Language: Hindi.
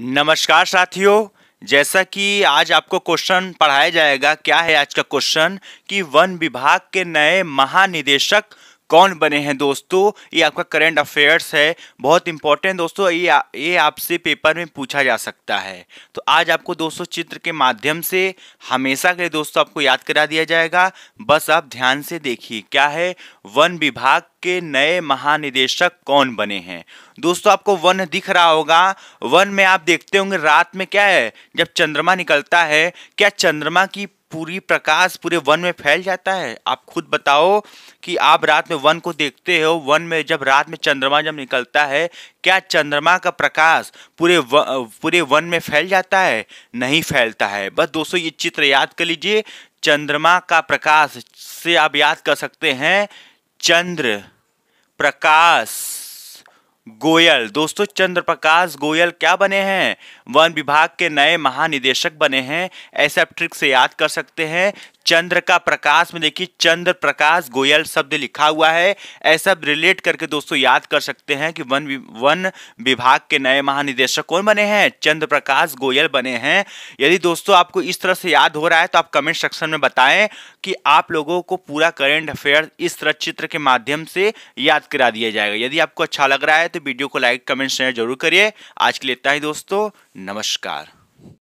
नमस्कार साथियों जैसा कि आज आपको क्वेश्चन पढ़ाया जाएगा क्या है आज का क्वेश्चन कि वन विभाग के नए महानिदेशक कौन बने हैं दोस्तों ये आपका करंट अफेयर्स है बहुत इंपॉर्टेंट दोस्तों ये ये आपसे पेपर में पूछा जा सकता है तो आज आपको दोस्तों चित्र के माध्यम से हमेशा के लिए दोस्तों आपको याद करा दिया जाएगा बस आप ध्यान से देखिए क्या है वन विभाग के नए महानिदेशक कौन बने हैं दोस्तों आपको वन दिख रहा होगा वन में आप देखते होंगे रात में क्या है जब चंद्रमा निकलता है क्या चंद्रमा की पूरी प्रकाश पूरे वन में फैल जाता है आप खुद बताओ कि आप रात में वन को देखते हो वन में जब रात में चंद्रमा जब निकलता है क्या चंद्रमा का प्रकाश पूरे व, पूरे वन में फैल जाता है नहीं फैलता है बस दोस्तों ये चित्र याद कर लीजिए चंद्रमा का प्रकाश से आप याद कर सकते हैं चंद्र प्रकाश गोयल दोस्तों चंद्रप्रकाश गोयल क्या बने हैं वन विभाग के नए महानिदेशक बने हैं ऐसा ट्रिक से याद कर सकते हैं चंद्र का प्रकाश में देखिए चंद्र प्रकाश गोयल शब्द लिखा हुआ है ऐसा रिलेट करके दोस्तों याद कर सकते हैं कि वन वन विभाग के नए महानिदेशक कौन बने हैं चंद्र प्रकाश गोयल बने हैं यदि दोस्तों आपको इस तरह से याद हो रहा है तो आप कमेंट सेक्शन में बताएं कि आप लोगों को पूरा करेंट अफेयर इस तरह चित्र के माध्यम से याद करा दिया जाएगा यदि आपको अच्छा लग रहा है तो वीडियो को लाइक कमेंट शेयर जरूर करिए आज के लिए इतना ही दोस्तों नमस्कार